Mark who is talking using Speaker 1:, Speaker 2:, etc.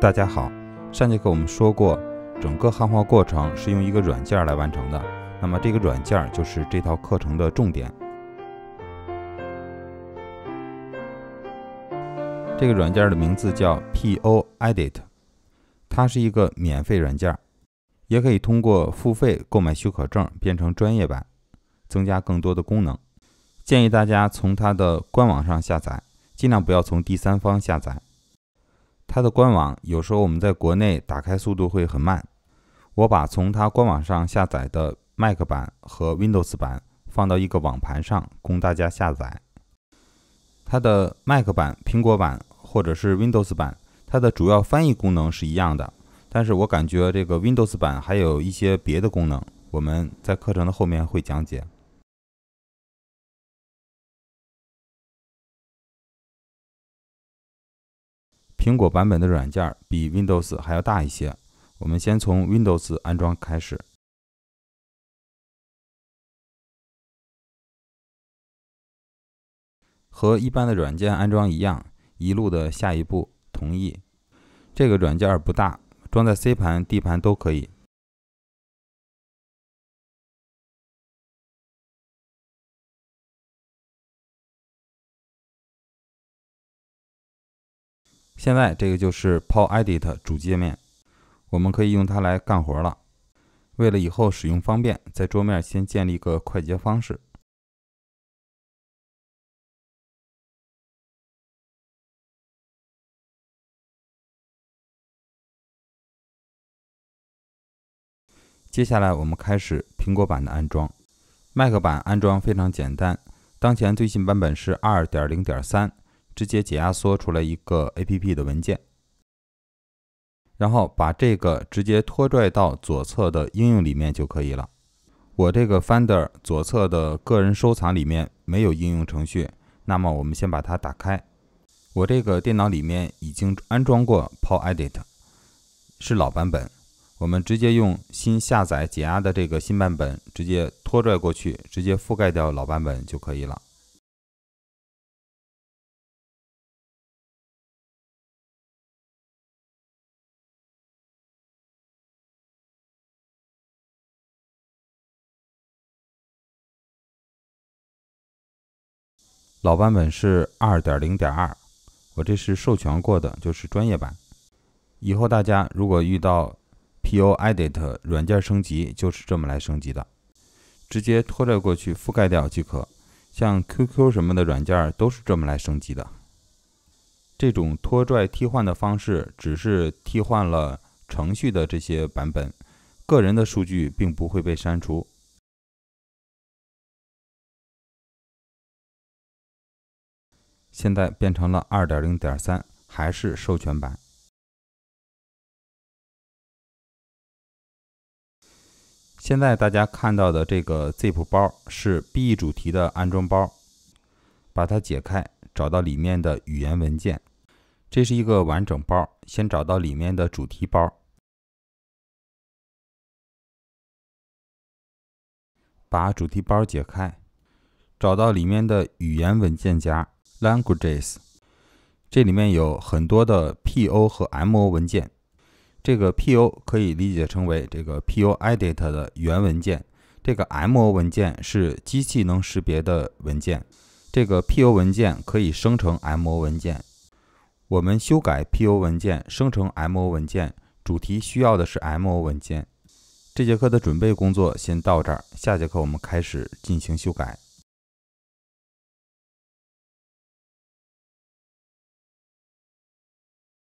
Speaker 1: 大家好，上节课我们说过，整个汉化过程是用一个软件来完成的。那么这个软件就是这套课程的重点。这个软件的名字叫 PO Edit，它是一个免费软件，也可以通过付费购买许可证变成专业版，增加更多的功能。建议大家从它的官网上下载，尽量不要从第三方下载。它的官网有时候我们在国内打开速度会很慢，我把从它官网上下载的 Mac 版和 Windows 版放到一个网盘上，供大家下载。它的 Mac 版（苹果版）或者是 Windows 版，它的主要翻译功能是一样的，但是我感觉这个 Windows 版还有一些别的功能，我们在课程的后面会讲解。
Speaker 2: 苹果版本的软件比 Windows 还要大一些，我们先从 Windows 安装开始。
Speaker 1: 和一般的软件安装一样，一路的下一步同意。这个软件不大，装在 C 盘、D 盘都可以。现在这个就是 p o w e e d i t 主界面，我们可以用它来干活了。为了以后使用方便，在桌面先建立一个快捷方式。接下来我们开始苹果版的安装。Mac 版安装非常简单，当前最新版本是二点零点三。直接解压缩出来一个 APP 的文件，然后把这个直接拖拽到左侧的应用里面就可以了。我这个 Finder 左侧的个人收藏里面没有应用程序，那么我们先把它打开。我这个电脑里面已经安装过 p o w e e d i t 是老版本，我们直接用新下载解压的这个新版本，直接拖拽过去，直接覆盖掉老版本就可以了。老版本是二点零点二，我这是授权过的，就是专业版。以后大家如果遇到 PO Edit 软件升级，就是这么来升级的，直接拖拽过去覆盖掉即可。像 QQ 什么的软件都是这么来升级的。这种拖拽替换的方式只是替换了程序的这些版本，个人的数据并不会被删除。
Speaker 2: 现在变成了二点零点三，还是授权版。
Speaker 1: 现在大家看到的这个 ZIP 包是 BE 主题的安装包，把它解开，找到里面的语言文件。这是一个完整包，先找到里面的主题包，把主题包解开，找到里面的语言文件夹。Languages，这里面有很多的 PO 和 MO 文件。这个 PO 可以理解成为这个 PO Edit 的原文件。这个 MO 文件是机器能识别的文件。这个 PO 文件可以生成 MO 文件。我们修改 PO 文件生成 MO 文件，主题需要的是 MO 文件。这节课的准备工作先到这儿，下节课我们开始进行修改。